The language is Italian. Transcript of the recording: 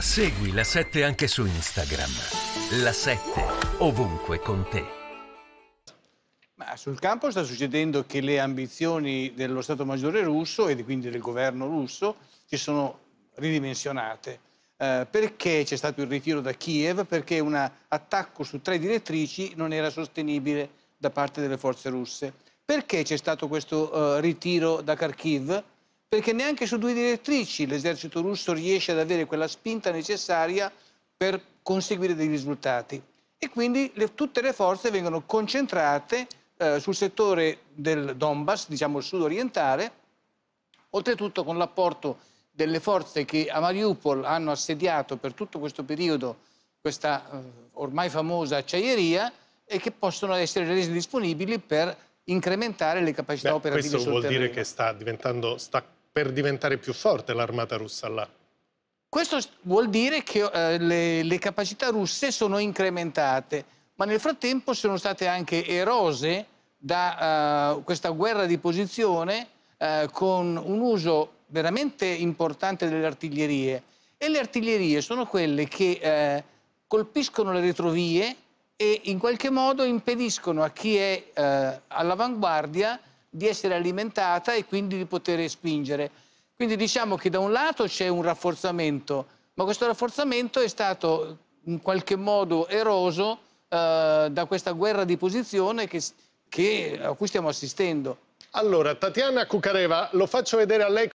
Segui la 7 anche su Instagram. La 7 ovunque con te. Ma sul campo sta succedendo che le ambizioni dello Stato Maggiore russo e quindi del governo russo si sono ridimensionate. Eh, perché c'è stato il ritiro da Kiev? Perché un attacco su tre direttrici non era sostenibile da parte delle forze russe. Perché c'è stato questo eh, ritiro da Kharkiv? perché neanche su due direttrici l'esercito russo riesce ad avere quella spinta necessaria per conseguire dei risultati. E quindi le, tutte le forze vengono concentrate eh, sul settore del Donbass, diciamo sud-orientale, oltretutto con l'apporto delle forze che a Mariupol hanno assediato per tutto questo periodo questa eh, ormai famosa acciaieria e che possono essere rese disponibili per incrementare le capacità Beh, operative sul terreno. Questo vuol dire che sta diventando sta per diventare più forte l'armata russa là. Questo vuol dire che eh, le, le capacità russe sono incrementate, ma nel frattempo sono state anche erose da uh, questa guerra di posizione uh, con un uso veramente importante delle artiglierie. E le artiglierie sono quelle che uh, colpiscono le retrovie e in qualche modo impediscono a chi è all'avanguardia di essere alimentata e quindi di poter spingere. Quindi diciamo che da un lato c'è un rafforzamento, ma questo rafforzamento è stato in qualche modo eroso eh, da questa guerra di posizione che, che, a cui stiamo assistendo. Allora, Tatiana Cucareva, lo faccio vedere a lei.